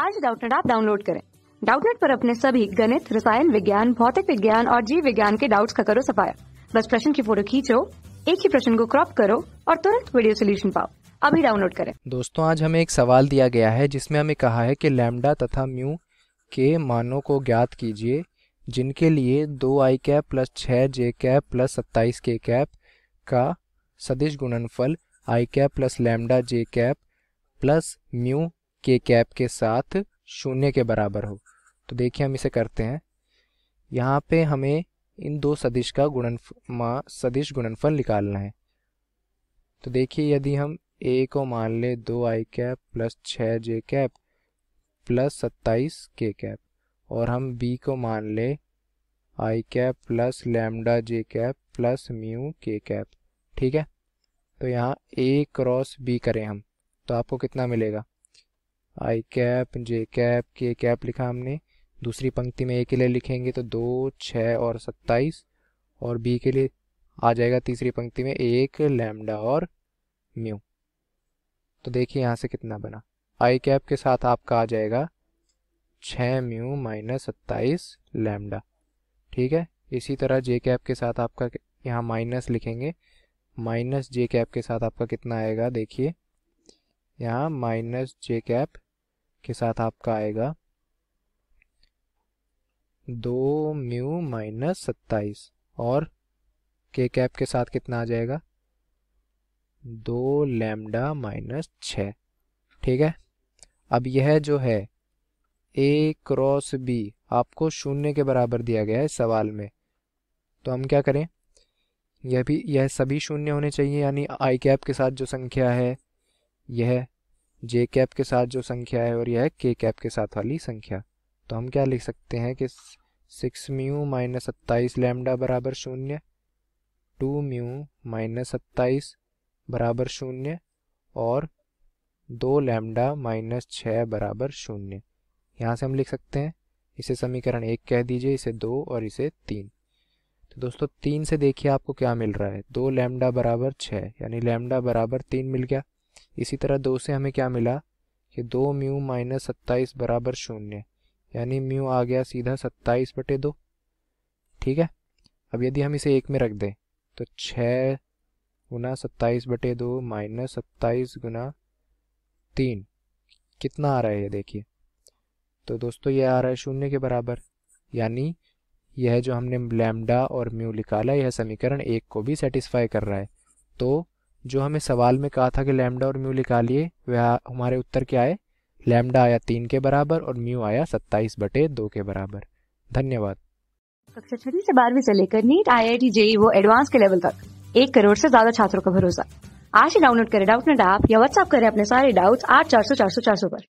आज डाउटनेट आप डाउनलोड करें डाउटनेट पर अपने सभी गणित रसायन विज्ञान भौतिक विज्ञान और जीव विज्ञान के डाउट्स का करो सफाया बस प्रश्न की फोटो खींचो एक ही प्रश्न को क्रॉप करो और तुरंत वीडियो सोल्यूशन पाओ अभी डाउनलोड करें दोस्तों आज हमें एक सवाल दिया गया है जिसमें हमें कहा है कि लैमडा तथा म्यू के मानों को ज्ञात कीजिए जिनके लिए दो आई कैप प्लस छः जे कैप प्लस सत्ताईस के कैप का सदिश गुणनफल I cap plus lambda J cap plus mu K cap के साथ शून्य के बराबर हो तो देखिए हम इसे करते हैं यहाँ पे हमें इन दो सदिश का मा सदिश गुणनफल निकालना है तो देखिए यदि हम ए को मान ले दो आई कैप प्लस छः जे कैप प्लस सत्ताईस के कैप और हम बी को मान ले I cap plus lambda J cap plus mu K cap ठीक है तो यहाँ ए क्रॉस बी करें हम तो आपको कितना मिलेगा I cap J cap K cap लिखा हमने दूसरी पंक्ति में ए के लिए लिखेंगे तो दो छ और सत्ताईस और बी के लिए आ जाएगा तीसरी पंक्ति में एक लैमडा और म्यू तो देखिए यहाँ से कितना बना आई कैप के साथ आपका आ जाएगा छ म्यू माइनस सत्ताईस लैमडा ठीक है इसी तरह जे कैप के साथ आपका यहाँ माइनस लिखेंगे माइनस जे कैप के साथ आपका कितना आएगा देखिए यहाँ माइनस जे कैप के साथ आपका आएगा दो म्यू माइनस सत्ताईस और के कैप के साथ कितना आ जाएगा दो लैमडा माइनस छ ठीक है अब यह जो है ए क्रॉस बी आपको शून्य के बराबर दिया गया है सवाल में तो हम क्या करें यह भी यह सभी शून्य होने चाहिए यानी आई कैप के साथ जो संख्या है यह जे कैप के साथ जो संख्या है और यह है के कैप के साथ वाली संख्या तो हम क्या लिख सकते हैं कि सिक्स म्यू माइनस सत्ताईस लैमडा बराबर शून्य टू म्यू माइनस सत्ताईस बराबर शून्य और दो लैमडा माइनस छः बराबर शून्य यहाँ से हम लिख सकते हैं इसे समीकरण एक कह दीजिए इसे दो और इसे तीन तो दोस्तों तीन से देखिए आपको क्या मिल रहा है दो लैमडा बराबर छः यानी लैमडा बराबर तीन मिल गया इसी तरह दो से हमें क्या मिला कि दो म्यू माइनस सत्ताईस बराबर शून्य यानी म्यू आ गया सीधा सत्ताईस बटे दो ठीक है अब यदि हम इसे एक में रख दें तो छः गुना सत्ताईस बटे दो माइनस सत्ताईस गुना तीन कितना आ रहा है ये देखिए तो दोस्तों ये आ रहा है शून्य के बराबर यानी यह जो हमने लैमडा और म्यू निकाला यह समीकरण एक को भी सेटिस्फाई कर रहा है तो जो हमें सवाल में कहा था कि लैम्डा और म्यू निकालिए वह हमारे उत्तर क्या आए लैम्डा आया तीन के बराबर और म्यू आया सत्ताईस बटे दो के बराबर धन्यवाद कक्षा छठी से बारहवीं से लेकर NEET IIT JEE वो एडवांस के लेवल तक एक करोड़ से ज्यादा छात्रों का भरोसा आज ही डाउनलोड करें डाउट नेट ऐप या व्हाट्सअप करें अपने सारे डाउट्स आठ चार सौ चार सौ चार सौ पर